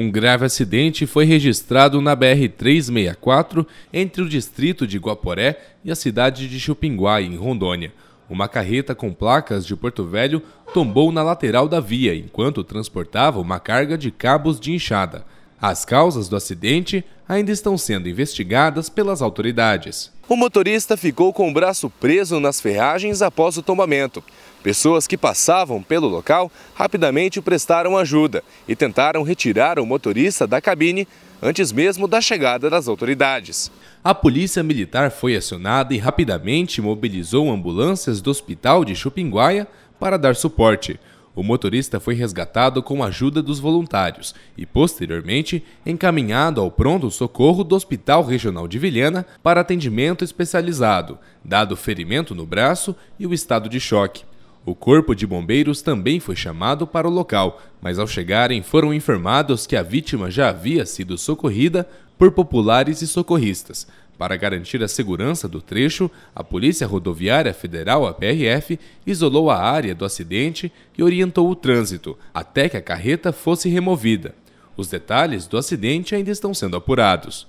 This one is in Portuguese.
Um grave acidente foi registrado na BR-364 entre o distrito de Guaporé e a cidade de Chupinguá, em Rondônia. Uma carreta com placas de Porto Velho tombou na lateral da via enquanto transportava uma carga de cabos de enxada. As causas do acidente ainda estão sendo investigadas pelas autoridades. O motorista ficou com o braço preso nas ferragens após o tombamento. Pessoas que passavam pelo local rapidamente prestaram ajuda e tentaram retirar o motorista da cabine antes mesmo da chegada das autoridades. A polícia militar foi acionada e rapidamente mobilizou ambulâncias do hospital de Chupinguaia para dar suporte. O motorista foi resgatado com a ajuda dos voluntários e, posteriormente, encaminhado ao pronto-socorro do Hospital Regional de Vilhena para atendimento especializado, dado o ferimento no braço e o estado de choque. O corpo de bombeiros também foi chamado para o local, mas ao chegarem foram informados que a vítima já havia sido socorrida por populares e socorristas. Para garantir a segurança do trecho, a Polícia Rodoviária Federal, a PRF, isolou a área do acidente e orientou o trânsito até que a carreta fosse removida. Os detalhes do acidente ainda estão sendo apurados.